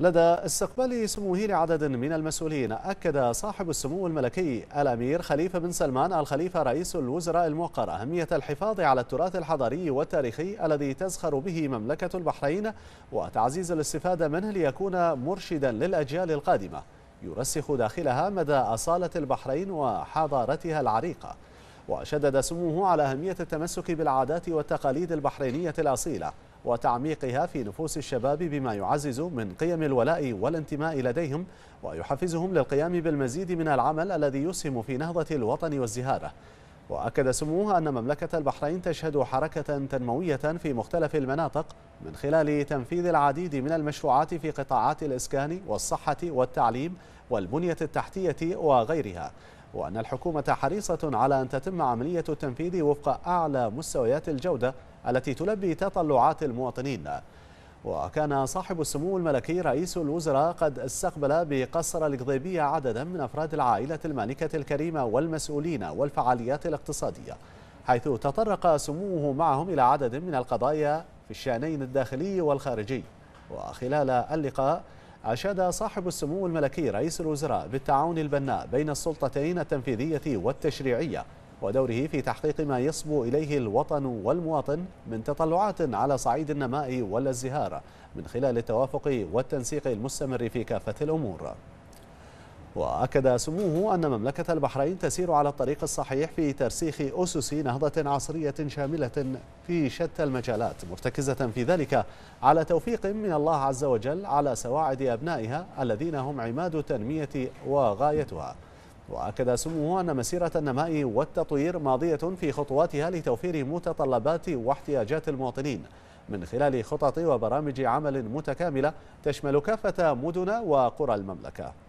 لدى استقبال سموه لعدد من المسؤولين أكد صاحب السمو الملكي الأمير خليفة بن سلمان الخليفة رئيس الوزراء الموقر أهمية الحفاظ على التراث الحضاري والتاريخي الذي تزخر به مملكة البحرين وتعزيز الاستفادة منه ليكون مرشدا للأجيال القادمة يرسخ داخلها مدى أصالة البحرين وحضارتها العريقة وشدد سموه على أهمية التمسك بالعادات والتقاليد البحرينية الأصيلة وتعميقها في نفوس الشباب بما يعزز من قيم الولاء والانتماء لديهم ويحفزهم للقيام بالمزيد من العمل الذي يسهم في نهضة الوطن وازدهاره وأكد سموه أن مملكة البحرين تشهد حركة تنموية في مختلف المناطق من خلال تنفيذ العديد من المشروعات في قطاعات الإسكان والصحة والتعليم والبنية التحتية وغيرها وأن الحكومة حريصة على أن تتم عملية التنفيذ وفق أعلى مستويات الجودة التي تلبي تطلعات المواطنين وكان صاحب السمو الملكي رئيس الوزراء قد استقبل بقصر القضيبية عددا من أفراد العائلة المالكة الكريمة والمسؤولين والفعاليات الاقتصادية حيث تطرق سموه معهم إلى عدد من القضايا في الشأنين الداخلي والخارجي وخلال اللقاء أشاد صاحب السمو الملكي رئيس الوزراء بالتعاون البناء بين السلطتين التنفيذية والتشريعية ودوره في تحقيق ما يصبو إليه الوطن والمواطن من تطلعات على صعيد النماء والازدهار من خلال التوافق والتنسيق المستمر في كافة الأمور وأكد سموه أن مملكة البحرين تسير على الطريق الصحيح في ترسيخ أسس نهضة عصرية شاملة في شتى المجالات مرتكزة في ذلك على توفيق من الله عز وجل على سواعد أبنائها الذين هم عماد التنمية وغايتها وأكد سموه أن مسيرة النماء والتطوير ماضية في خطواتها لتوفير متطلبات واحتياجات المواطنين من خلال خطط وبرامج عمل متكاملة تشمل كافة مدن وقرى المملكة